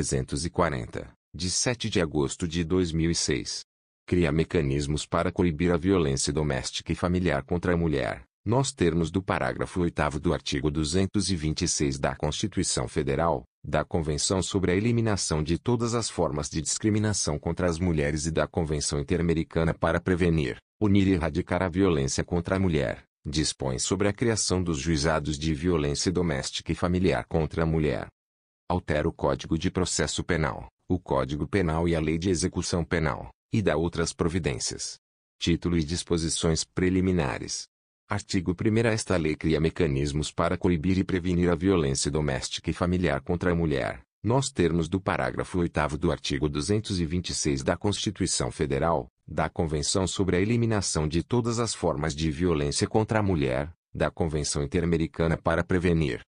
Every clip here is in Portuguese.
340, de 7 de agosto de 2006, cria mecanismos para coibir a violência doméstica e familiar contra a mulher, nos termos do parágrafo 8 do artigo 226 da Constituição Federal, da Convenção sobre a Eliminação de Todas as Formas de Discriminação contra as Mulheres e da Convenção Interamericana para Prevenir, Unir e Erradicar a Violência contra a Mulher, dispõe sobre a criação dos juizados de violência doméstica e familiar contra a mulher, altera o Código de Processo Penal, o Código Penal e a Lei de Execução Penal, e dá outras providências. Título e disposições preliminares. Artigo 1 Esta lei cria mecanismos para coibir e prevenir a violência doméstica e familiar contra a mulher, nos termos do parágrafo 8 do artigo 226 da Constituição Federal, da Convenção sobre a Eliminação de Todas as Formas de Violência contra a Mulher, da Convenção Interamericana para Prevenir,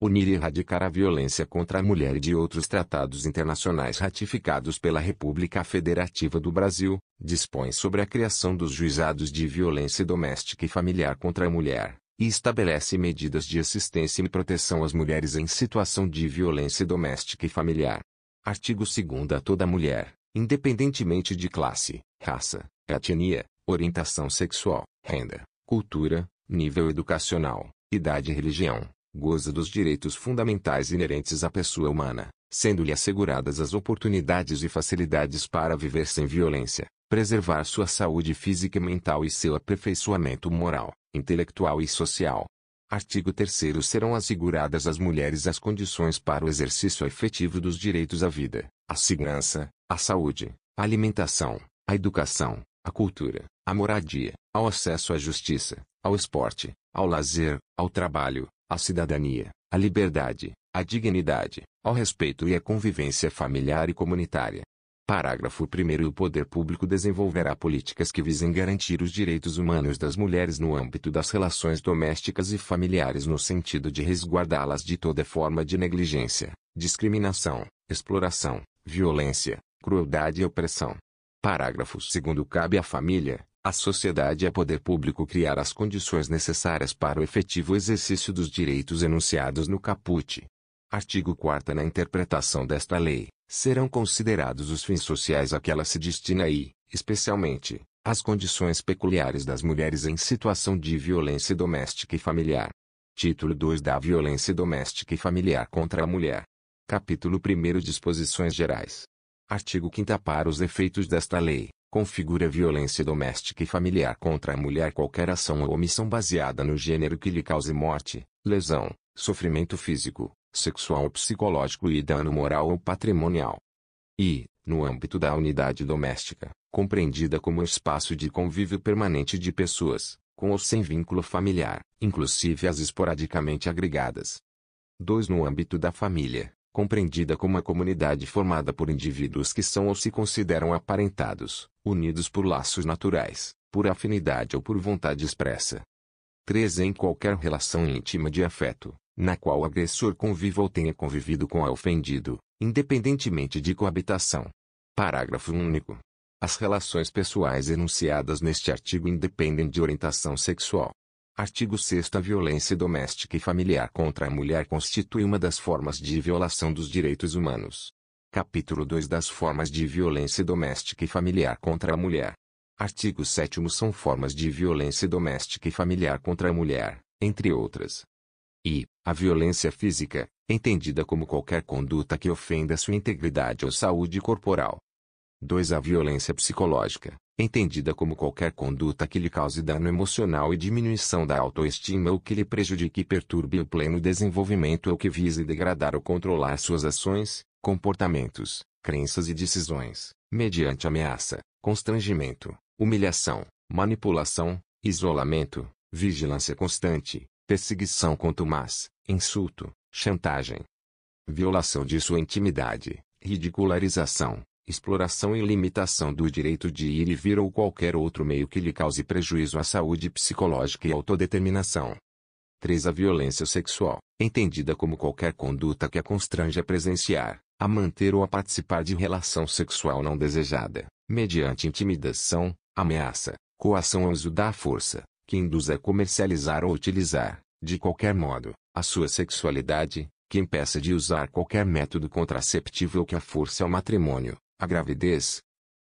unir e erradicar a violência contra a mulher e de outros tratados internacionais ratificados pela República Federativa do Brasil, dispõe sobre a criação dos juizados de violência doméstica e familiar contra a mulher, e estabelece medidas de assistência e proteção às mulheres em situação de violência doméstica e familiar. Artigo 2 A toda mulher, independentemente de classe, raça, etnia, orientação sexual, renda, cultura, nível educacional, idade e religião goza dos direitos fundamentais inerentes à pessoa humana, sendo-lhe asseguradas as oportunidades e facilidades para viver sem violência, preservar sua saúde física e mental e seu aperfeiçoamento moral, intelectual e social. Artigo 3 Serão asseguradas às mulheres as condições para o exercício efetivo dos direitos à vida, à segurança, à saúde, à alimentação, à educação, à cultura, à moradia, ao acesso à justiça, ao esporte, ao lazer, ao trabalho, à cidadania, à liberdade, à dignidade, ao respeito e à convivência familiar e comunitária. Parágrafo 1 O poder público desenvolverá políticas que visem garantir os direitos humanos das mulheres no âmbito das relações domésticas e familiares no sentido de resguardá-las de toda forma de negligência, discriminação, exploração, violência, crueldade e opressão. Parágrafo 2 Cabe à família, a sociedade é poder público criar as condições necessárias para o efetivo exercício dos direitos enunciados no caput. Artigo 4 Na interpretação desta lei, serão considerados os fins sociais a que ela se destina e, especialmente, as condições peculiares das mulheres em situação de violência doméstica e familiar. Título 2 da Violência Doméstica e Familiar contra a Mulher. Capítulo 1 Disposições Gerais. Artigo 5 Para os efeitos desta lei, configura violência doméstica e familiar contra a mulher qualquer ação ou omissão baseada no gênero que lhe cause morte, lesão, sofrimento físico, sexual ou psicológico e dano moral ou patrimonial. E, no âmbito da unidade doméstica, compreendida como espaço de convívio permanente de pessoas, com ou sem vínculo familiar, inclusive as esporadicamente agregadas. 2. No âmbito da família, compreendida como uma comunidade formada por indivíduos que são ou se consideram aparentados, unidos por laços naturais, por afinidade ou por vontade expressa. 3. Em qualquer relação íntima de afeto, na qual o agressor conviva ou tenha convivido com a ofendido, independentemente de coabitação. Parágrafo único. As relações pessoais enunciadas neste artigo independem de orientação sexual, Artigo 6 A violência doméstica e familiar contra a mulher constitui uma das formas de violação dos direitos humanos. Capítulo 2 Das formas de violência doméstica e familiar contra a mulher. Artigo 7 São formas de violência doméstica e familiar contra a mulher, entre outras. I a violência física, entendida como qualquer conduta que ofenda sua integridade ou saúde corporal. 2. A violência psicológica, entendida como qualquer conduta que lhe cause dano emocional e diminuição da autoestima ou que lhe prejudique e perturbe o pleno desenvolvimento ou que vise degradar ou controlar suas ações, comportamentos, crenças e decisões, mediante ameaça, constrangimento, humilhação, manipulação, isolamento, vigilância constante, perseguição contumaz, insulto, chantagem, violação de sua intimidade, ridicularização, exploração e limitação do direito de ir e vir ou qualquer outro meio que lhe cause prejuízo à saúde psicológica e autodeterminação. 3. A violência sexual, entendida como qualquer conduta que a constrange a presenciar, a manter ou a participar de relação sexual não desejada, mediante intimidação, ameaça, coação ou uso da força, que induz a comercializar ou utilizar, de qualquer modo, a sua sexualidade, que impeça de usar qualquer método contraceptivo ou que a force ao matrimônio, a gravidez,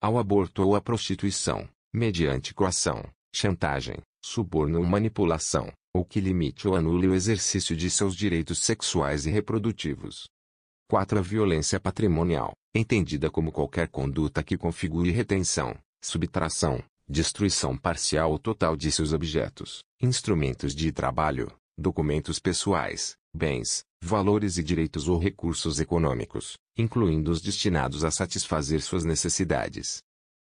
ao aborto ou à prostituição, mediante coação, chantagem, suborno ou manipulação, ou que limite ou anule o exercício de seus direitos sexuais e reprodutivos. 4. A violência patrimonial, entendida como qualquer conduta que configure retenção, subtração, destruição parcial ou total de seus objetos, instrumentos de trabalho, documentos pessoais, bens, valores e direitos ou recursos econômicos, incluindo os destinados a satisfazer suas necessidades.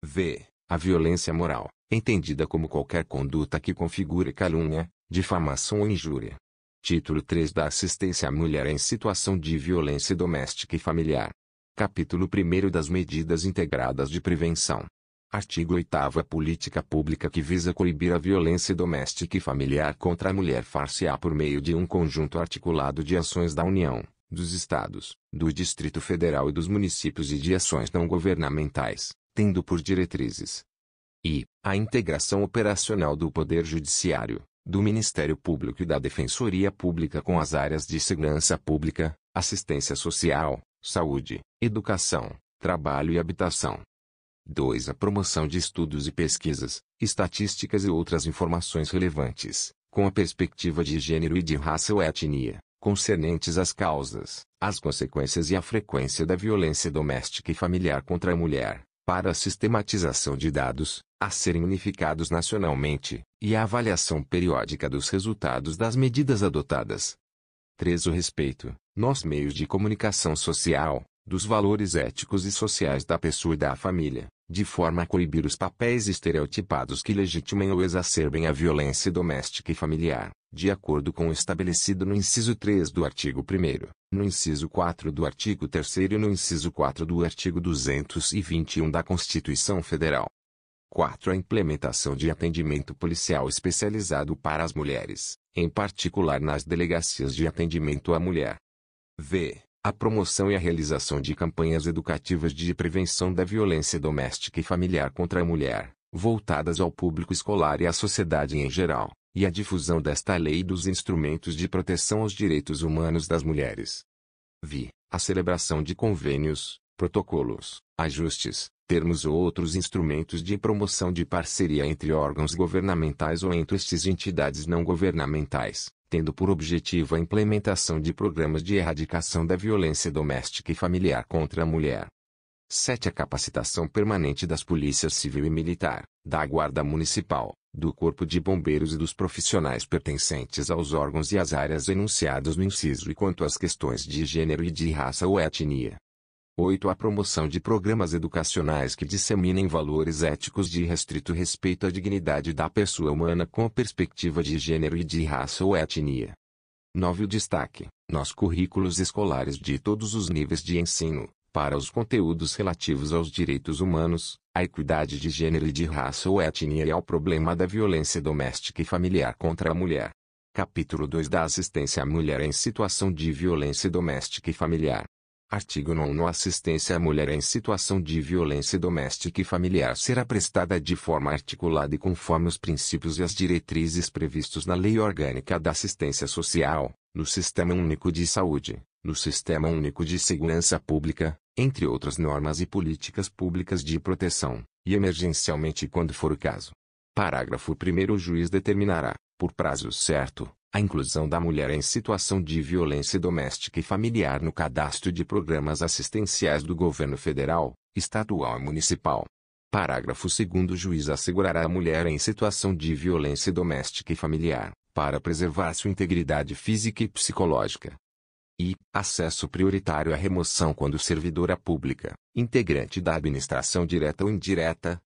V. A violência moral, entendida como qualquer conduta que configure calúnia, difamação ou injúria. Título 3 da Assistência à Mulher em Situação de Violência Doméstica e Familiar. Capítulo 1 das Medidas Integradas de Prevenção. Artigo 8 A política pública que visa coibir a violência doméstica e familiar contra a mulher far-se-á por meio de um conjunto articulado de ações da União, dos Estados, do Distrito Federal e dos municípios e de ações não governamentais, tendo por diretrizes e a integração operacional do Poder Judiciário, do Ministério Público e da Defensoria Pública com as áreas de segurança pública, assistência social, saúde, educação, trabalho e habitação, 2. A promoção de estudos e pesquisas, estatísticas e outras informações relevantes, com a perspectiva de gênero e de raça ou etnia, concernentes às causas, às consequências e à frequência da violência doméstica e familiar contra a mulher, para a sistematização de dados, a serem unificados nacionalmente, e a avaliação periódica dos resultados das medidas adotadas. 3. O respeito, nos meios de comunicação social, dos valores éticos e sociais da pessoa e da família, de forma a coibir os papéis estereotipados que legitimem ou exacerbem a violência doméstica e familiar, de acordo com o estabelecido no inciso 3 do artigo 1, no inciso 4 do artigo 3 e no inciso 4 do artigo 221 da Constituição Federal. 4. A implementação de atendimento policial especializado para as mulheres, em particular nas delegacias de atendimento à mulher. V a promoção e a realização de campanhas educativas de prevenção da violência doméstica e familiar contra a mulher, voltadas ao público escolar e à sociedade em geral, e a difusão desta lei e dos instrumentos de proteção aos direitos humanos das mulheres. Vi. A celebração de convênios, protocolos, ajustes, termos ou outros instrumentos de promoção de parceria entre órgãos governamentais ou entre estes entidades não governamentais, tendo por objetivo a implementação de programas de erradicação da violência doméstica e familiar contra a mulher. 7. A capacitação permanente das polícias civil e militar, da Guarda Municipal, do Corpo de Bombeiros e dos profissionais pertencentes aos órgãos e às áreas enunciados no inciso e quanto às questões de gênero e de raça ou etnia, 8. A promoção de programas educacionais que disseminem valores éticos de restrito respeito à dignidade da pessoa humana com perspectiva de gênero e de raça ou etnia. 9. O destaque nos currículos escolares de todos os níveis de ensino, para os conteúdos relativos aos direitos humanos, à equidade de gênero e de raça ou etnia e ao problema da violência doméstica e familiar contra a mulher. Capítulo 2 da Assistência à Mulher em Situação de Violência Doméstica e Familiar Artigo 9 Assistência à mulher em situação de violência doméstica e familiar será prestada de forma articulada e conforme os princípios e as diretrizes previstos na Lei Orgânica da Assistência Social, no Sistema Único de Saúde, no Sistema Único de Segurança Pública, entre outras normas e políticas públicas de proteção, e emergencialmente quando for o caso. Parágrafo 1 O juiz determinará, por prazo certo, a inclusão da mulher em situação de violência doméstica e familiar no cadastro de programas assistenciais do governo federal, estadual e municipal. Parágrafo 2 O juiz assegurará a mulher em situação de violência doméstica e familiar, para preservar sua integridade física e psicológica. E. Acesso prioritário à remoção quando servidora pública, integrante da administração direta ou indireta.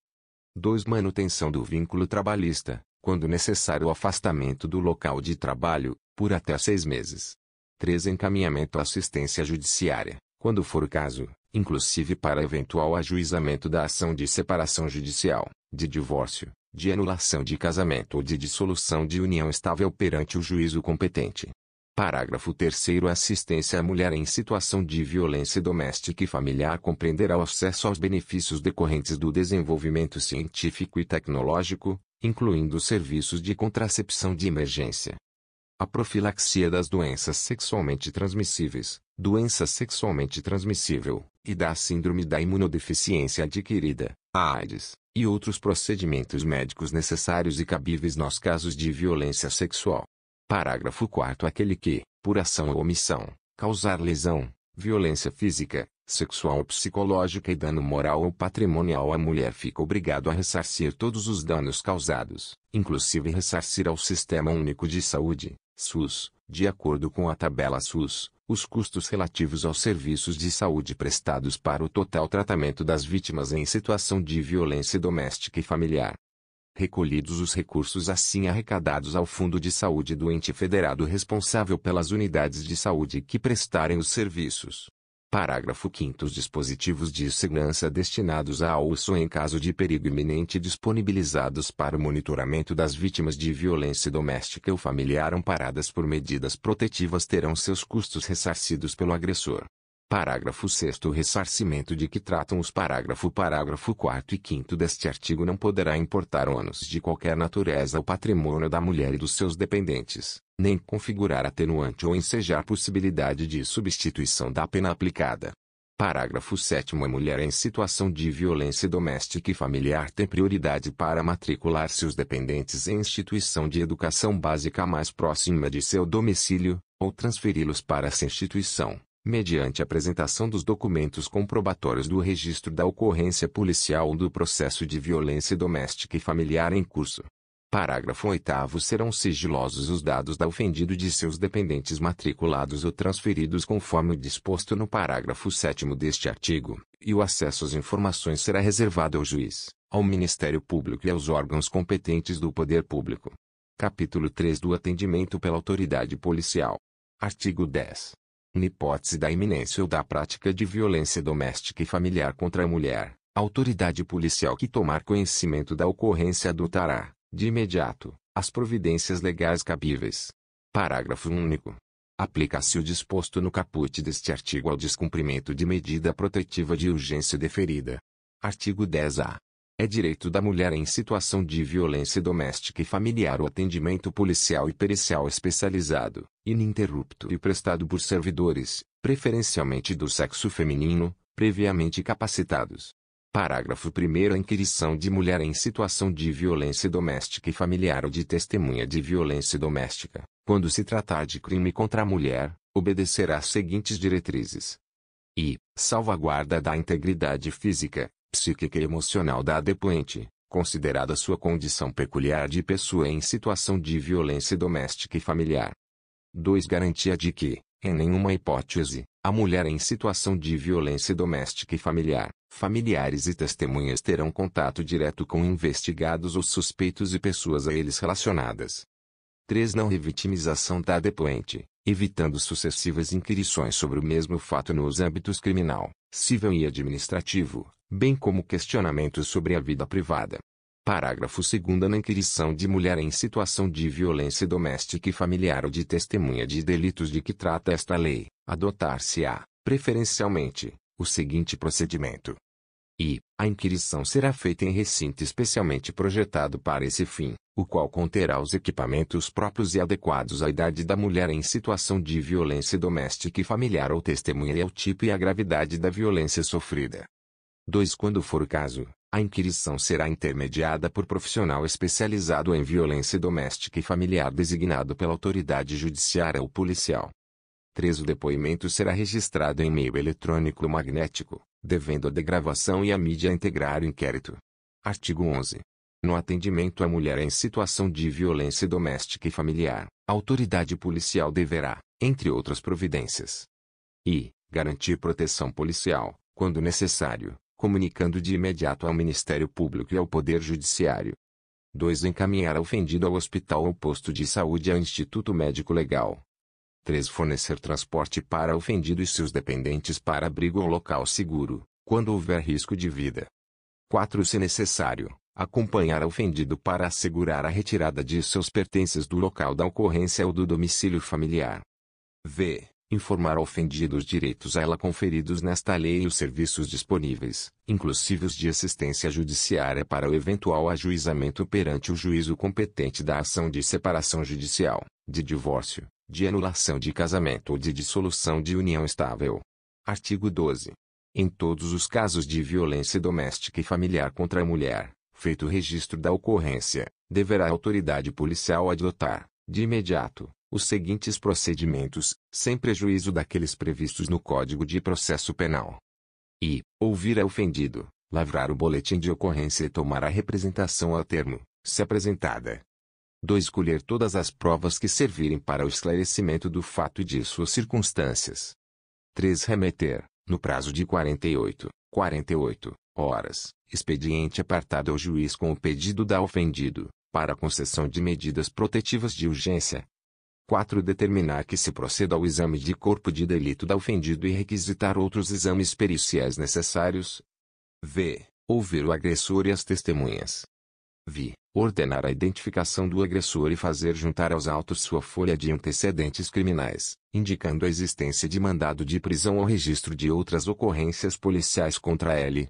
2. Manutenção do vínculo trabalhista, quando necessário o afastamento do local de trabalho, por até seis meses. 3. Encaminhamento à assistência judiciária, quando for o caso, inclusive para eventual ajuizamento da ação de separação judicial, de divórcio, de anulação de casamento ou de dissolução de união estável perante o juízo competente. Parágrafo 3 Assistência à mulher em situação de violência doméstica e familiar compreenderá o acesso aos benefícios decorrentes do desenvolvimento científico e tecnológico, incluindo serviços de contracepção de emergência. A profilaxia das doenças sexualmente transmissíveis, doença sexualmente transmissível, e da síndrome da imunodeficiência adquirida, AIDS, e outros procedimentos médicos necessários e cabíveis nos casos de violência sexual. Parágrafo 4 Aquele que, por ação ou omissão, causar lesão, violência física, sexual ou psicológica e dano moral ou patrimonial a mulher fica obrigado a ressarcir todos os danos causados, inclusive ressarcir ao Sistema Único de Saúde, SUS, de acordo com a tabela SUS, os custos relativos aos serviços de saúde prestados para o total tratamento das vítimas em situação de violência doméstica e familiar. Recolhidos os recursos assim arrecadados ao Fundo de Saúde do ente federado responsável pelas unidades de saúde que prestarem os serviços Parágrafo 5 Os dispositivos de segurança destinados a uso em caso de perigo iminente disponibilizados para o monitoramento das vítimas de violência doméstica ou familiar amparadas por medidas protetivas terão seus custos ressarcidos pelo agressor. Parágrafo 6 O ressarcimento de que tratam os parágrafo parágrafo 4 e 5 deste artigo não poderá importar ônus de qualquer natureza ao patrimônio da mulher e dos seus dependentes nem configurar atenuante ou ensejar possibilidade de substituição da pena aplicada. Parágrafo 7 A mulher em situação de violência doméstica e familiar tem prioridade para matricular seus dependentes em instituição de educação básica mais próxima de seu domicílio, ou transferi-los para essa instituição, mediante apresentação dos documentos comprobatórios do registro da ocorrência policial ou do processo de violência doméstica e familiar em curso. Parágrafo 8 Serão sigilosos os dados da ofendido de seus dependentes matriculados ou transferidos conforme o disposto no parágrafo 7 deste artigo, e o acesso às informações será reservado ao juiz, ao Ministério Público e aos órgãos competentes do Poder Público. Capítulo 3 do Atendimento pela Autoridade Policial. Artigo 10. Na hipótese da iminência ou da prática de violência doméstica e familiar contra a mulher, a autoridade policial que tomar conhecimento da ocorrência adotará de imediato, as providências legais cabíveis. Parágrafo único. Aplica-se o disposto no caput deste artigo ao descumprimento de medida protetiva de urgência deferida. Artigo 10-A. É direito da mulher em situação de violência doméstica e familiar o atendimento policial e pericial especializado, ininterrupto e prestado por servidores, preferencialmente do sexo feminino, previamente capacitados, Parágrafo 1 A inquirição de mulher em situação de violência doméstica e familiar ou de testemunha de violência doméstica, quando se tratar de crime contra a mulher, obedecerá às seguintes diretrizes. I. Salvaguarda da integridade física, psíquica e emocional da depoente, considerada sua condição peculiar de pessoa em situação de violência doméstica e familiar. 2. Garantia de que, em nenhuma hipótese, a mulher em situação de violência doméstica e familiar, familiares e testemunhas terão contato direto com investigados ou suspeitos e pessoas a eles relacionadas. 3. Não revitimização da depoente, evitando sucessivas inquirições sobre o mesmo fato nos âmbitos criminal, civil e administrativo, bem como questionamentos sobre a vida privada, Parágrafo 2 Na inquisição de mulher em situação de violência doméstica e familiar ou de testemunha de delitos de que trata esta lei, adotar-se-á, preferencialmente, o seguinte procedimento. I. A inquisição será feita em recinto especialmente projetado para esse fim, o qual conterá os equipamentos próprios e adequados à idade da mulher em situação de violência doméstica e familiar ou testemunha e ao tipo e à gravidade da violência sofrida. 2. Quando for o caso, a inquirição será intermediada por profissional especializado em violência doméstica e familiar designado pela autoridade judiciária ou policial. 3. O depoimento será registrado em meio eletrônico ou magnético, devendo a degravação e a mídia integrar o inquérito. Artigo 11. No atendimento à mulher em situação de violência doméstica e familiar, a autoridade policial deverá, entre outras providências, i. garantir proteção policial, quando necessário, comunicando de imediato ao Ministério Público e ao Poder Judiciário. 2. Encaminhar o ofendido ao hospital ou posto de saúde e ao Instituto Médico Legal. 3. Fornecer transporte para ofendido e seus dependentes para abrigo ou local seguro, quando houver risco de vida. 4. Se necessário, acompanhar o ofendido para assegurar a retirada de seus pertences do local da ocorrência ou do domicílio familiar. V informar ofendidos os direitos a ela conferidos nesta lei e os serviços disponíveis, inclusive os de assistência judiciária para o eventual ajuizamento perante o juízo competente da ação de separação judicial, de divórcio, de anulação de casamento ou de dissolução de união estável. Artigo 12. Em todos os casos de violência doméstica e familiar contra a mulher, feito o registro da ocorrência, deverá a autoridade policial adotar, de imediato, os seguintes procedimentos, sem prejuízo daqueles previstos no Código de Processo Penal. I. Ouvir a é ofendido, lavrar o boletim de ocorrência e tomar a representação a termo, se apresentada. 2. Escolher todas as provas que servirem para o esclarecimento do fato e de suas circunstâncias. 3. Remeter, no prazo de 48, 48 horas, expediente apartado ao juiz com o pedido da ofendido, para concessão de medidas protetivas de urgência, 4. Determinar que se proceda ao exame de corpo de delito da ofendido e requisitar outros exames periciais necessários. V. Ouvir o agressor e as testemunhas. V. Ordenar a identificação do agressor e fazer juntar aos autos sua folha de antecedentes criminais, indicando a existência de mandado de prisão ou registro de outras ocorrências policiais contra ele.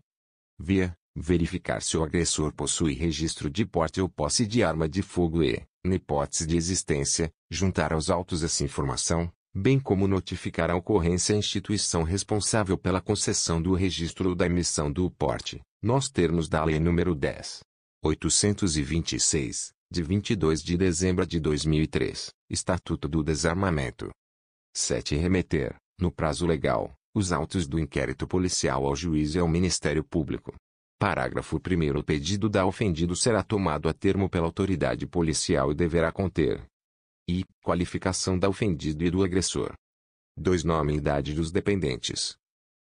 Via. Verificar se o agressor possui registro de porte ou posse de arma de fogo e, na hipótese de existência, juntar aos autos essa informação, bem como notificar a ocorrência à instituição responsável pela concessão do registro ou da emissão do porte, nos termos da Lei nº 10. 826, de 22 de dezembro de 2003, Estatuto do Desarmamento. 7. Remeter, no prazo legal, os autos do inquérito policial ao juiz e ao Ministério Público, Parágrafo 1 O pedido da ofendido será tomado a termo pela autoridade policial e deverá conter i. Qualificação da ofendido e do agressor. 2. Nome e idade dos dependentes.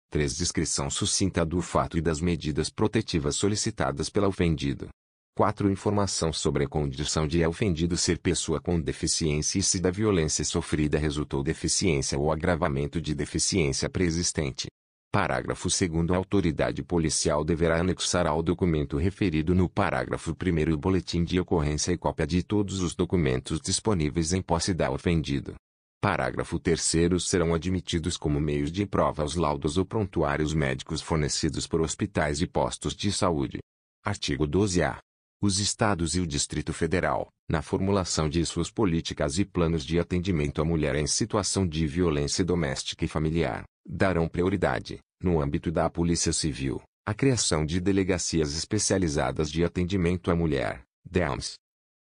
3. Descrição sucinta do fato e das medidas protetivas solicitadas pela ofendido. 4. Informação sobre a condição de a ofendido ser pessoa com deficiência e se da violência sofrida resultou deficiência ou agravamento de deficiência preexistente. Parágrafo 2 A autoridade policial deverá anexar ao documento referido no parágrafo 1 o boletim de ocorrência e cópia de todos os documentos disponíveis em posse da ofendido. Parágrafo 3 Serão admitidos como meios de prova os laudos ou prontuários médicos fornecidos por hospitais e postos de saúde. Artigo 12-A os estados e o Distrito Federal, na formulação de suas políticas e planos de atendimento à mulher em situação de violência doméstica e familiar, darão prioridade, no âmbito da Polícia Civil, à criação de delegacias especializadas de atendimento à mulher, DEAMS,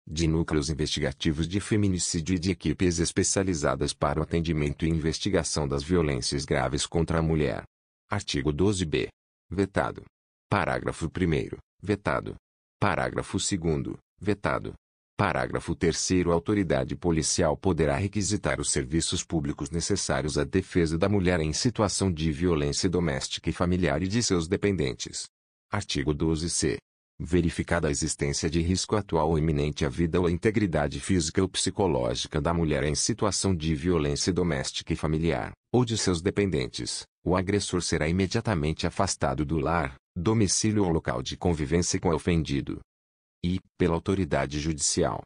de núcleos investigativos de feminicídio e de equipes especializadas para o atendimento e investigação das violências graves contra a mulher. Artigo 12b. Vetado. Parágrafo 1. Vetado Parágrafo 2. Vetado. Parágrafo 3. A autoridade policial poderá requisitar os serviços públicos necessários à defesa da mulher em situação de violência doméstica e familiar e de seus dependentes. Artigo 12c. Verificada a existência de risco atual ou iminente à vida ou à integridade física ou psicológica da mulher em situação de violência doméstica e familiar, ou de seus dependentes, o agressor será imediatamente afastado do lar, domicílio ou local de convivência com o ofendido. E, pela autoridade judicial.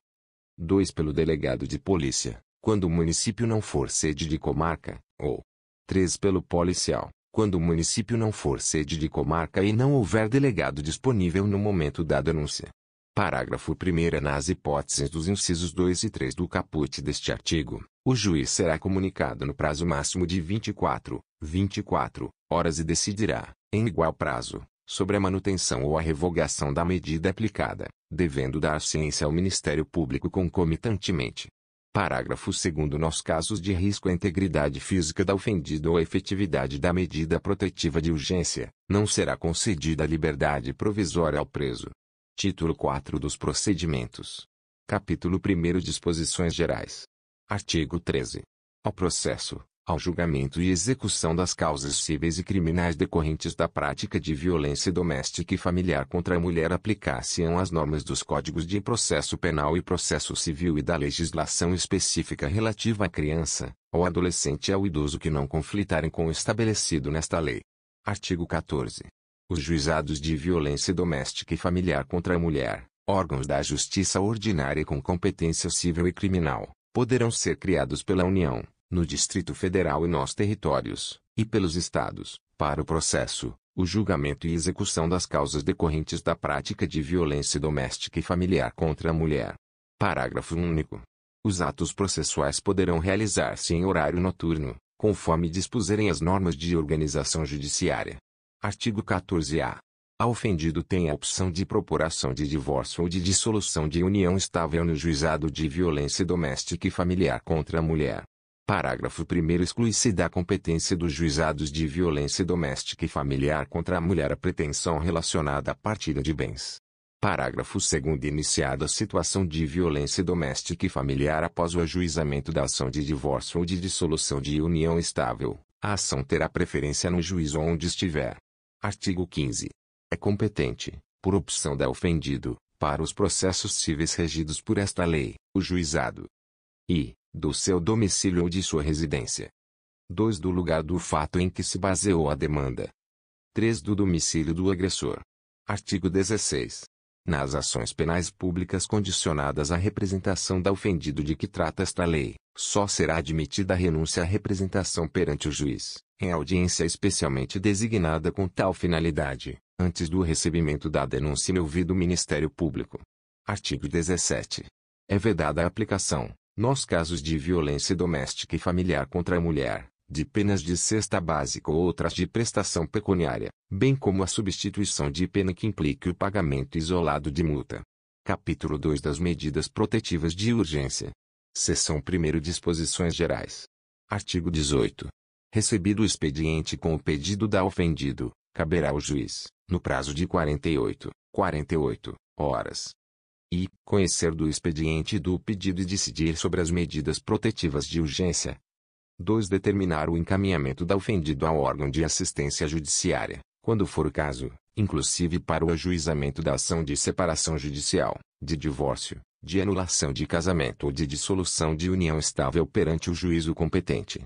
2. Pelo delegado de polícia, quando o município não for sede de comarca, ou 3. Pelo policial, quando o município não for sede de comarca e não houver delegado disponível no momento da denúncia. Parágrafo 1 Nas hipóteses dos incisos 2 e 3 do caput deste artigo, o juiz será comunicado no prazo máximo de 24, 24 horas e decidirá, em igual prazo, sobre a manutenção ou a revogação da medida aplicada, devendo dar ciência ao Ministério Público concomitantemente. Parágrafo 2 Nos casos de risco à integridade física da ofendida ou à efetividade da medida protetiva de urgência, não será concedida liberdade provisória ao preso. Título 4 dos Procedimentos. Capítulo 1 Disposições Gerais. Artigo 13. Ao processo, ao julgamento e execução das causas cíveis e criminais decorrentes da prática de violência doméstica e familiar contra a mulher aplicar-se-ão as normas dos Códigos de Processo Penal e Processo Civil e da legislação específica relativa à criança, ao adolescente e ao idoso que não conflitarem com o estabelecido nesta lei. Artigo 14. Os juizados de violência doméstica e familiar contra a mulher, órgãos da justiça ordinária com competência civil e criminal, poderão ser criados pela União no Distrito Federal e nos territórios, e pelos Estados, para o processo, o julgamento e execução das causas decorrentes da prática de violência doméstica e familiar contra a mulher. Parágrafo único. Os atos processuais poderão realizar-se em horário noturno, conforme dispuserem as normas de organização judiciária. Artigo 14-A. A ofendido tem a opção de propor ação de divórcio ou de dissolução de união estável no juizado de violência doméstica e familiar contra a mulher. Parágrafo 1 exclui-se da competência dos juizados de violência doméstica e familiar contra a mulher a pretensão relacionada à partilha de bens. Parágrafo 2 Iniciada a situação de violência doméstica e familiar após o ajuizamento da ação de divórcio ou de dissolução de união estável, a ação terá preferência no juízo onde estiver. Artigo 15. É competente, por opção da ofendido, para os processos cíveis regidos por esta lei, o juizado. I do seu domicílio ou de sua residência. 2. Do lugar do fato em que se baseou a demanda. 3. Do domicílio do agressor. Artigo 16. Nas ações penais públicas condicionadas à representação da ofendido de que trata esta lei, só será admitida a renúncia à representação perante o juiz, em audiência especialmente designada com tal finalidade, antes do recebimento da denúncia em ouvido o Ministério Público. Artigo 17. É vedada a aplicação, nos casos de violência doméstica e familiar contra a mulher, de penas de cesta básica ou outras de prestação pecuniária, bem como a substituição de pena que implique o pagamento isolado de multa. Capítulo 2 das Medidas Protetivas de Urgência. Seção 1 Disposições Gerais. Artigo 18. Recebido o expediente com o pedido da ofendido, caberá ao juiz, no prazo de 48, 48 horas, e conhecer do expediente do pedido e decidir sobre as medidas protetivas de urgência. 2. Determinar o encaminhamento da ofendido ao órgão de assistência judiciária, quando for o caso, inclusive para o ajuizamento da ação de separação judicial, de divórcio, de anulação de casamento ou de dissolução de união estável perante o juízo competente.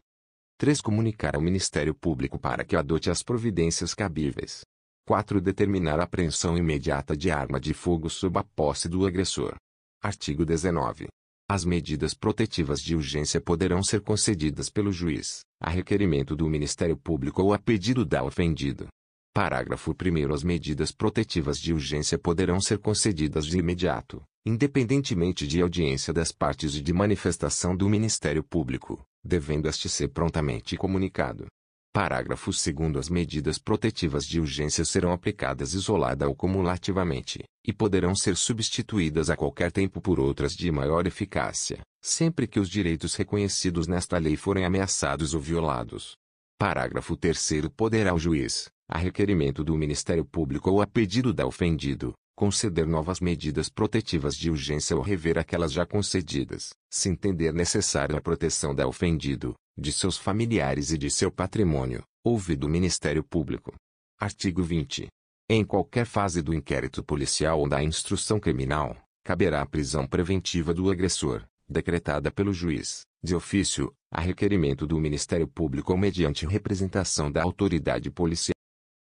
3. Comunicar ao Ministério Público para que adote as providências cabíveis, 4. Determinar a apreensão imediata de arma de fogo sob a posse do agressor. Artigo 19. As medidas protetivas de urgência poderão ser concedidas pelo juiz, a requerimento do Ministério Público ou a pedido da ofendido. Parágrafo 1. As medidas protetivas de urgência poderão ser concedidas de imediato, independentemente de audiência das partes e de manifestação do Ministério Público, devendo este ser prontamente comunicado. Parágrafo 2 As medidas protetivas de urgência serão aplicadas isolada ou cumulativamente, e poderão ser substituídas a qualquer tempo por outras de maior eficácia, sempre que os direitos reconhecidos nesta lei forem ameaçados ou violados. Parágrafo 3 Poderá o juiz, a requerimento do Ministério Público ou a pedido da ofendido, conceder novas medidas protetivas de urgência ou rever aquelas já concedidas, se entender necessário a proteção da ofendido, de seus familiares e de seu patrimônio, ouvido o Ministério Público. Artigo 20. Em qualquer fase do inquérito policial ou da instrução criminal, caberá a prisão preventiva do agressor, decretada pelo juiz, de ofício, a requerimento do Ministério Público ou mediante representação da autoridade policial.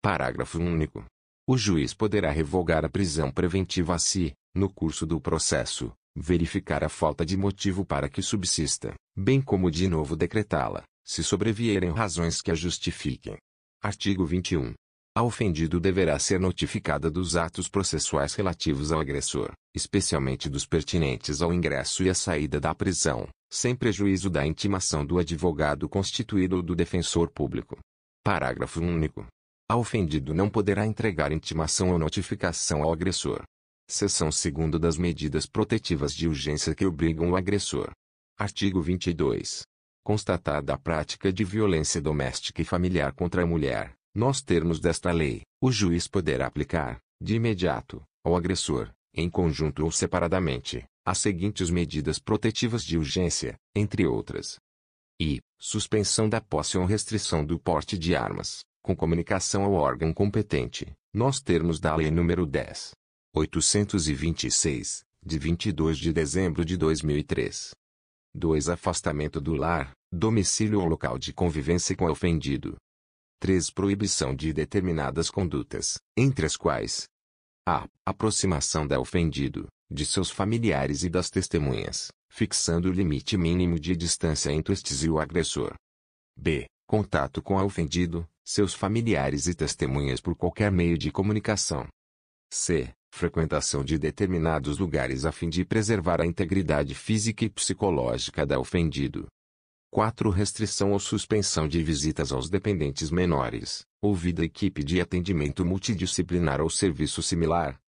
Parágrafo único o juiz poderá revogar a prisão preventiva se, no curso do processo, verificar a falta de motivo para que subsista, bem como de novo decretá-la, se sobrevierem razões que a justifiquem. Artigo 21. A ofendido deverá ser notificada dos atos processuais relativos ao agressor, especialmente dos pertinentes ao ingresso e à saída da prisão, sem prejuízo da intimação do advogado constituído ou do defensor público. Parágrafo único. A ofendido não poderá entregar intimação ou notificação ao agressor. Seção 2 das medidas protetivas de urgência que obrigam o agressor. Artigo 22. Constatada a prática de violência doméstica e familiar contra a mulher, nos termos desta lei, o juiz poderá aplicar, de imediato, ao agressor, em conjunto ou separadamente, as seguintes medidas protetivas de urgência, entre outras: i. Suspensão da posse ou restrição do porte de armas, com comunicação ao órgão competente, nós termos da Lei nº 10. 826, de 22 de dezembro de 2003. 2. Afastamento do lar, domicílio ou local de convivência com o ofendido. 3. Proibição de determinadas condutas, entre as quais a. Aproximação da ofendido, de seus familiares e das testemunhas, fixando o limite mínimo de distância entre estes e o agressor. b contato com a ofendido, seus familiares e testemunhas por qualquer meio de comunicação. C. Frequentação de determinados lugares a fim de preservar a integridade física e psicológica da ofendido. 4. Restrição ou suspensão de visitas aos dependentes menores, ouvida equipe de atendimento multidisciplinar ou serviço similar.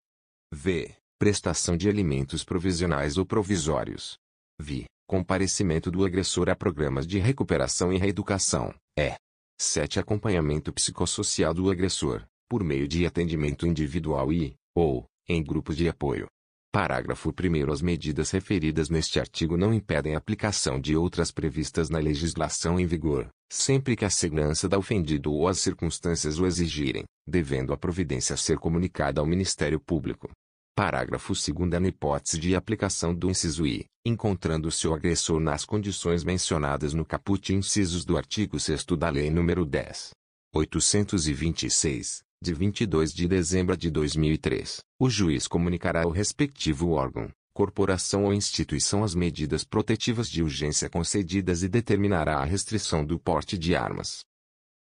V. Prestação de alimentos provisionais ou provisórios. Vi comparecimento do agressor a programas de recuperação e reeducação. É. 7. Acompanhamento psicossocial do agressor, por meio de atendimento individual e, ou, em grupos de apoio. Parágrafo 1. As medidas referidas neste artigo não impedem a aplicação de outras previstas na legislação em vigor, sempre que a segurança da ofendido ou as circunstâncias o exigirem, devendo a providência ser comunicada ao Ministério Público. Parágrafo 2 Na hipótese de aplicação do inciso I, encontrando-se o agressor nas condições mencionadas no caput incisos do artigo 6 da Lei nº 10. 826, de 22 de dezembro de 2003, o juiz comunicará ao respectivo órgão, corporação ou instituição as medidas protetivas de urgência concedidas e determinará a restrição do porte de armas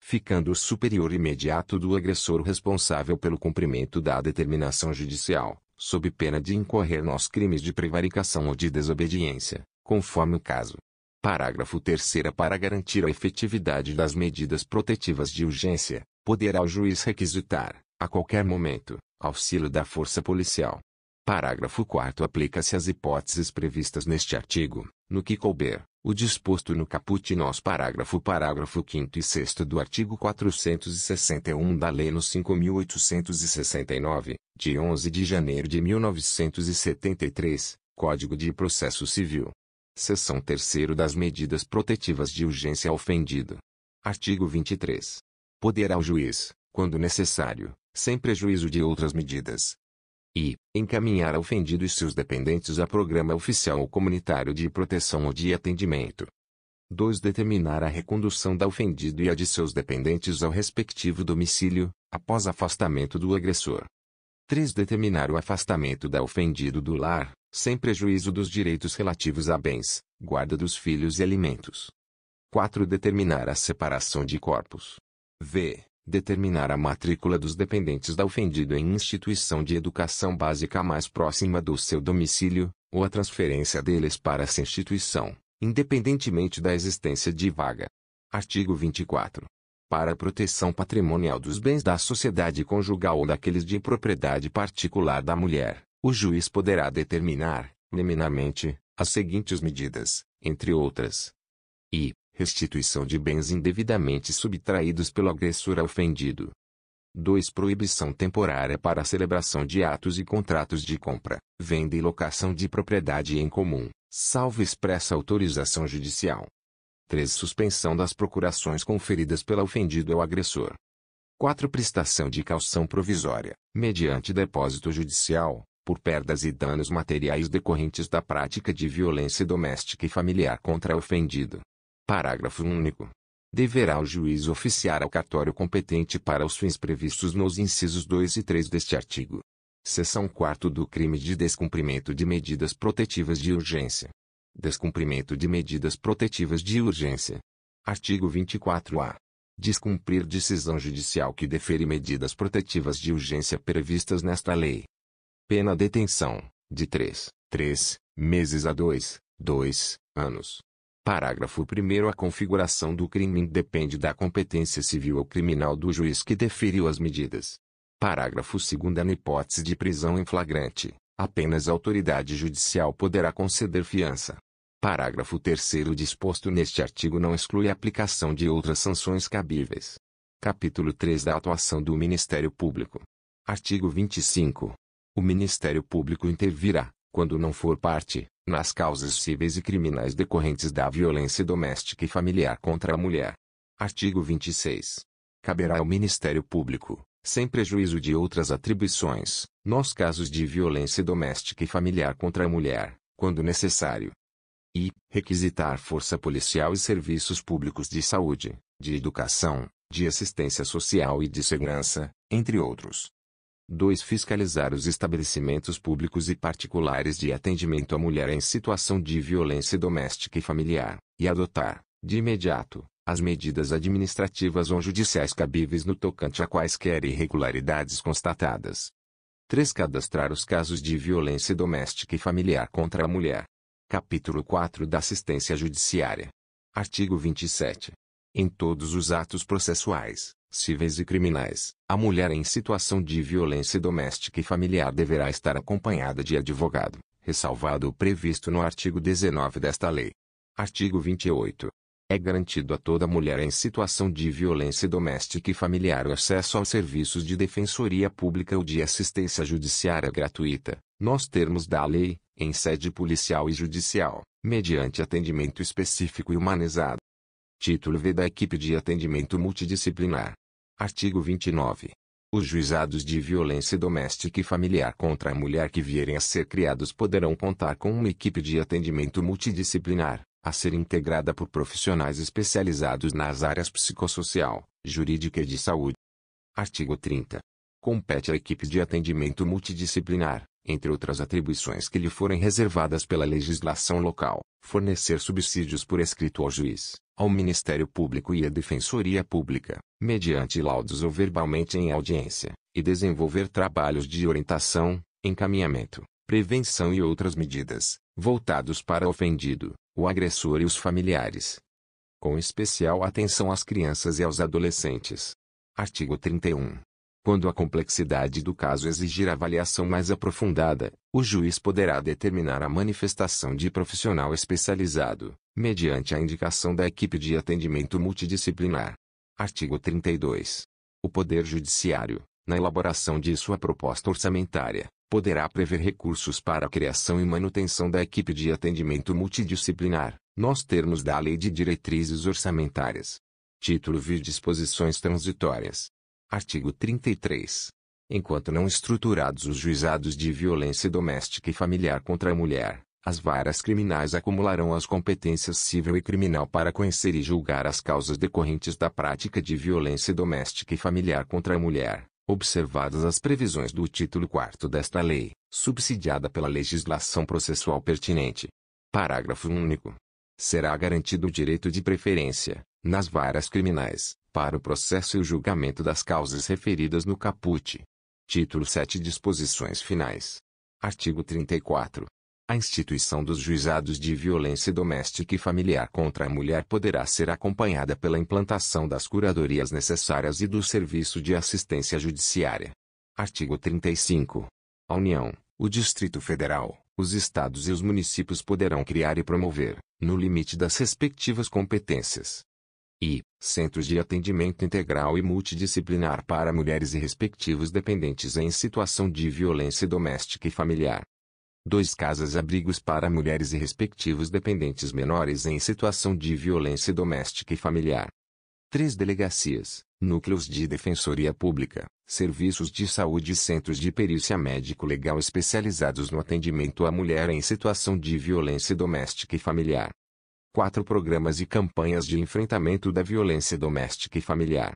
ficando o superior imediato do agressor responsável pelo cumprimento da determinação judicial, sob pena de incorrer nos crimes de prevaricação ou de desobediência, conforme o caso. Parágrafo 3 Para garantir a efetividade das medidas protetivas de urgência, poderá o juiz requisitar, a qualquer momento, auxílio da força policial, Parágrafo 4 Aplica-se às hipóteses previstas neste artigo, no que couber, o disposto no caput nós parágrafo parágrafo 5 e 6 do artigo 461 da Lei no 5869, de 11 de janeiro de 1973, Código de Processo Civil. Seção 3 das medidas protetivas de urgência ofendido. Artigo 23. Poderá o juiz, quando necessário, sem prejuízo de outras medidas, e encaminhar a ofendido e seus dependentes a programa oficial ou comunitário de proteção ou de atendimento. 2. Determinar a recondução da ofendido e a de seus dependentes ao respectivo domicílio, após afastamento do agressor. 3. Determinar o afastamento da ofendido do lar, sem prejuízo dos direitos relativos a bens, guarda dos filhos e alimentos. 4. Determinar a separação de corpos. V determinar a matrícula dos dependentes da ofendido em instituição de educação básica mais próxima do seu domicílio, ou a transferência deles para essa instituição, independentemente da existência de vaga. Artigo 24. Para a proteção patrimonial dos bens da sociedade conjugal ou daqueles de propriedade particular da mulher, o juiz poderá determinar, liminarmente, as seguintes medidas, entre outras. I restituição de bens indevidamente subtraídos pelo agressor ofendido. 2. Proibição temporária para a celebração de atos e contratos de compra, venda e locação de propriedade em comum, salvo expressa autorização judicial. 3. Suspensão das procurações conferidas pelo ofendido ao agressor. 4. Prestação de calção provisória, mediante depósito judicial, por perdas e danos materiais decorrentes da prática de violência doméstica e familiar contra o ofendido. Parágrafo único. Deverá o juiz oficiar ao cartório competente para os fins previstos nos incisos 2 e 3 deste artigo. Seção 4 do crime de descumprimento de medidas protetivas de urgência. Descumprimento de medidas protetivas de urgência. Artigo 24-A. Descumprir decisão judicial que defere medidas protetivas de urgência previstas nesta lei. Pena detenção, de 3, 3 meses a 2, 2 anos, Parágrafo 1 A configuração do crime depende da competência civil ou criminal do juiz que deferiu as medidas. Parágrafo 2 Na hipótese de prisão em flagrante, apenas a autoridade judicial poderá conceder fiança. Parágrafo 3 disposto neste artigo não exclui a aplicação de outras sanções cabíveis. Capítulo 3 da atuação do Ministério Público. Artigo 25. O Ministério Público intervirá, quando não for parte, nas causas cíveis e criminais decorrentes da violência doméstica e familiar contra a mulher. Artigo 26. Caberá ao Ministério Público, sem prejuízo de outras atribuições, nos casos de violência doméstica e familiar contra a mulher, quando necessário. E requisitar força policial e serviços públicos de saúde, de educação, de assistência social e de segurança, entre outros, 2. Fiscalizar os estabelecimentos públicos e particulares de atendimento à mulher em situação de violência doméstica e familiar, e adotar, de imediato, as medidas administrativas ou judiciais cabíveis no tocante a quaisquer irregularidades constatadas. 3. Cadastrar os casos de violência doméstica e familiar contra a mulher. Capítulo 4 da Assistência Judiciária. Artigo 27. Em todos os atos processuais, cíveis e criminais, a mulher em situação de violência doméstica e familiar deverá estar acompanhada de advogado, ressalvado o previsto no artigo 19 desta lei. Artigo 28. É garantido a toda mulher em situação de violência doméstica e familiar o acesso aos serviços de defensoria pública ou de assistência judiciária gratuita, nos termos da lei, em sede policial e judicial, mediante atendimento específico e humanizado. Título V da equipe de atendimento multidisciplinar. Artigo 29. Os juizados de violência doméstica e familiar contra a mulher que vierem a ser criados poderão contar com uma equipe de atendimento multidisciplinar, a ser integrada por profissionais especializados nas áreas psicossocial, jurídica e de saúde. Artigo 30. Compete à equipe de atendimento multidisciplinar, entre outras atribuições que lhe forem reservadas pela legislação local, fornecer subsídios por escrito ao juiz, ao Ministério Público e à Defensoria Pública, mediante laudos ou verbalmente em audiência, e desenvolver trabalhos de orientação, encaminhamento, prevenção e outras medidas, voltados para o ofendido, o agressor e os familiares. Com especial atenção às crianças e aos adolescentes. Artigo 31. Quando a complexidade do caso exigir avaliação mais aprofundada, o juiz poderá determinar a manifestação de profissional especializado, mediante a indicação da equipe de atendimento multidisciplinar. Artigo 32. O Poder Judiciário, na elaboração de sua proposta orçamentária, poderá prever recursos para a criação e manutenção da equipe de atendimento multidisciplinar, nos termos da Lei de Diretrizes Orçamentárias. Título vir Disposições Transitórias. Artigo 33. Enquanto não estruturados os juizados de violência doméstica e familiar contra a mulher, as varas criminais acumularão as competências civil e criminal para conhecer e julgar as causas decorrentes da prática de violência doméstica e familiar contra a mulher, observadas as previsões do título 4 desta lei, subsidiada pela legislação processual pertinente. Parágrafo único. Será garantido o direito de preferência, nas varas criminais, para o processo e o julgamento das causas referidas no caput. Título 7 Disposições Finais. Artigo 34. A instituição dos juizados de violência doméstica e familiar contra a mulher poderá ser acompanhada pela implantação das curadorias necessárias e do serviço de assistência judiciária. Artigo 35. A União, o Distrito Federal, os estados e os municípios poderão criar e promover, no limite das respectivas competências, e Centros de Atendimento Integral e Multidisciplinar para Mulheres e respectivos dependentes em situação de violência doméstica e familiar. dois Casas-abrigos para mulheres e respectivos dependentes menores em situação de violência doméstica e familiar. três Delegacias, núcleos de defensoria pública, serviços de saúde e centros de perícia médico-legal especializados no atendimento à mulher em situação de violência doméstica e familiar. 4 Programas e campanhas de enfrentamento da violência doméstica e familiar.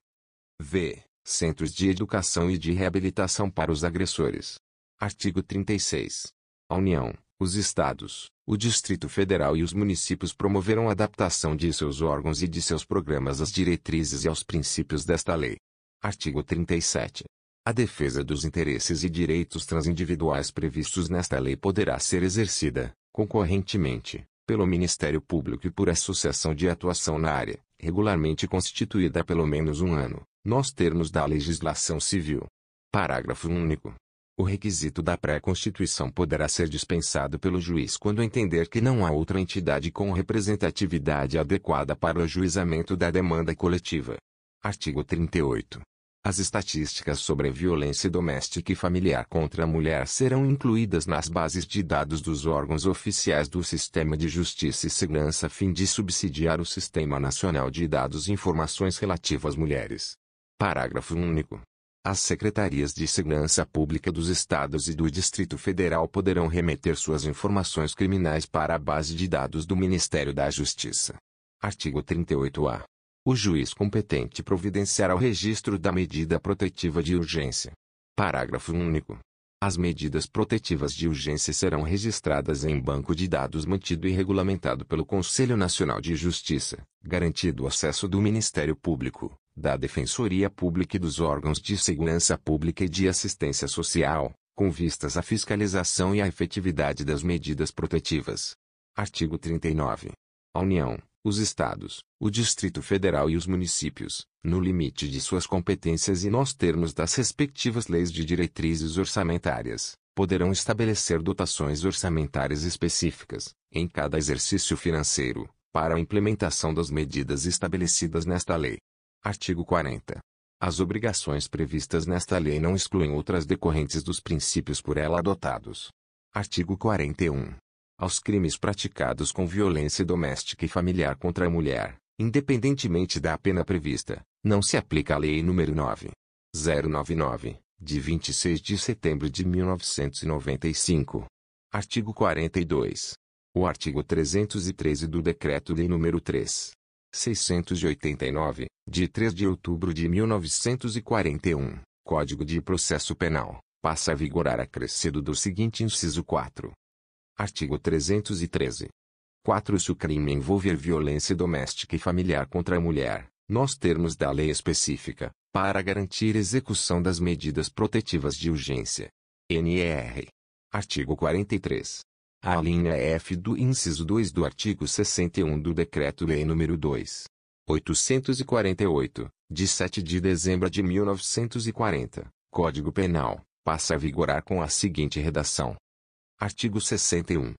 V. Centros de educação e de reabilitação para os agressores. Artigo 36. A União, os Estados, o Distrito Federal e os municípios promoverão a adaptação de seus órgãos e de seus programas às diretrizes e aos princípios desta lei. Artigo 37. A defesa dos interesses e direitos transindividuais previstos nesta lei poderá ser exercida, concorrentemente, pelo Ministério Público e por associação de atuação na área, regularmente constituída há pelo menos um ano, nos termos da legislação civil. Parágrafo único. O requisito da pré-constituição poderá ser dispensado pelo juiz quando entender que não há outra entidade com representatividade adequada para o juizamento da demanda coletiva. Artigo 38. As estatísticas sobre violência doméstica e familiar contra a mulher serão incluídas nas bases de dados dos órgãos oficiais do Sistema de Justiça e Segurança a fim de subsidiar o Sistema Nacional de Dados e Informações Relativas às Mulheres. Parágrafo único. As Secretarias de Segurança Pública dos Estados e do Distrito Federal poderão remeter suas informações criminais para a base de dados do Ministério da Justiça. Artigo 38-A o juiz competente providenciará o registro da medida protetiva de urgência. Parágrafo único. As medidas protetivas de urgência serão registradas em banco de dados mantido e regulamentado pelo Conselho Nacional de Justiça, garantido o acesso do Ministério Público, da Defensoria Pública e dos órgãos de segurança pública e de assistência social, com vistas à fiscalização e à efetividade das medidas protetivas. Artigo 39. A União, os estados, o Distrito Federal e os municípios, no limite de suas competências e nos termos das respectivas leis de diretrizes orçamentárias, poderão estabelecer dotações orçamentárias específicas, em cada exercício financeiro, para a implementação das medidas estabelecidas nesta lei. Artigo 40. As obrigações previstas nesta lei não excluem outras decorrentes dos princípios por ela adotados. Artigo 41 aos crimes praticados com violência doméstica e familiar contra a mulher, independentemente da pena prevista, não se aplica a Lei nº 9. 099, de 26 de setembro de 1995. Artigo 42. O artigo 313 do Decreto lei número 3. 689, de 3 de outubro de 1941, Código de Processo Penal, passa a vigorar acrescido do seguinte inciso 4. Artigo 313. 4. Se o crime envolver violência doméstica e familiar contra a mulher, nos termos da lei específica, para garantir execução das medidas protetivas de urgência. NR. Artigo 43. A linha F do inciso 2 do artigo 61 do Decreto-Lei nº 2. 848, de 7 de dezembro de 1940, Código Penal, passa a vigorar com a seguinte redação: Artigo 61.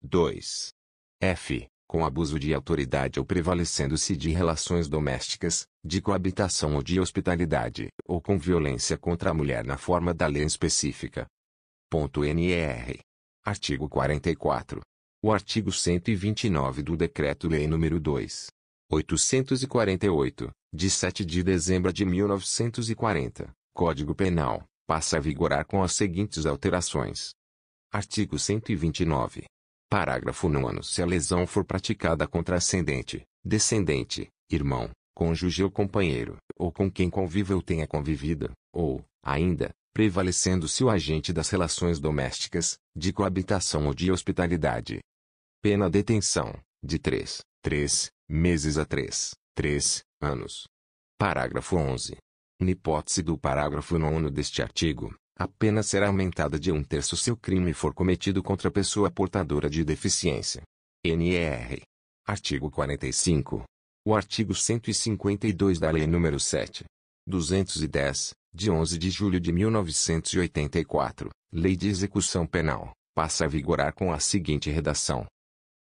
2. F. Com abuso de autoridade ou prevalecendo-se de relações domésticas, de coabitação ou de hospitalidade, ou com violência contra a mulher na forma da lei específica. Ponto NR. Artigo 44. O artigo 129 do Decreto-Lei nº 2. 848, de 7 de dezembro de 1940, Código Penal, passa a vigorar com as seguintes alterações. Artigo 129. Parágrafo 9. Se a lesão for praticada contra ascendente, descendente, irmão, cônjuge ou companheiro, ou com quem ou tenha convivido, ou, ainda, prevalecendo-se o agente das relações domésticas, de coabitação ou de hospitalidade. Pena detenção, de 3, 3 meses a 3, 3 anos. Parágrafo 11. Na hipótese do parágrafo 9 deste artigo, a pena será aumentada de um terço se o crime for cometido contra pessoa portadora de deficiência. NR. Artigo 45. O artigo 152 da Lei nº 7. 210, de 11 de julho de 1984, Lei de Execução Penal, passa a vigorar com a seguinte redação.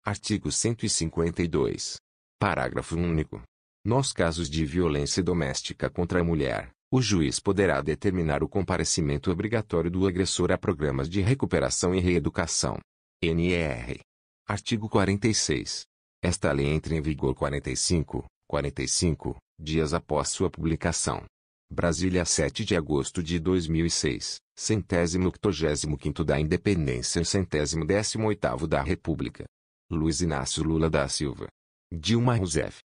Artigo 152. Parágrafo único. Nos casos de violência doméstica contra a mulher, o juiz poderá determinar o comparecimento obrigatório do agressor a programas de recuperação e reeducação. NR. Artigo 46. Esta lei entra em vigor 45, 45 dias após sua publicação. Brasília, 7 de agosto de 2006, centésimo octogésimo quinto da Independência e centésimo décimo oitavo da República. Luiz Inácio Lula da Silva. Dilma Rousseff.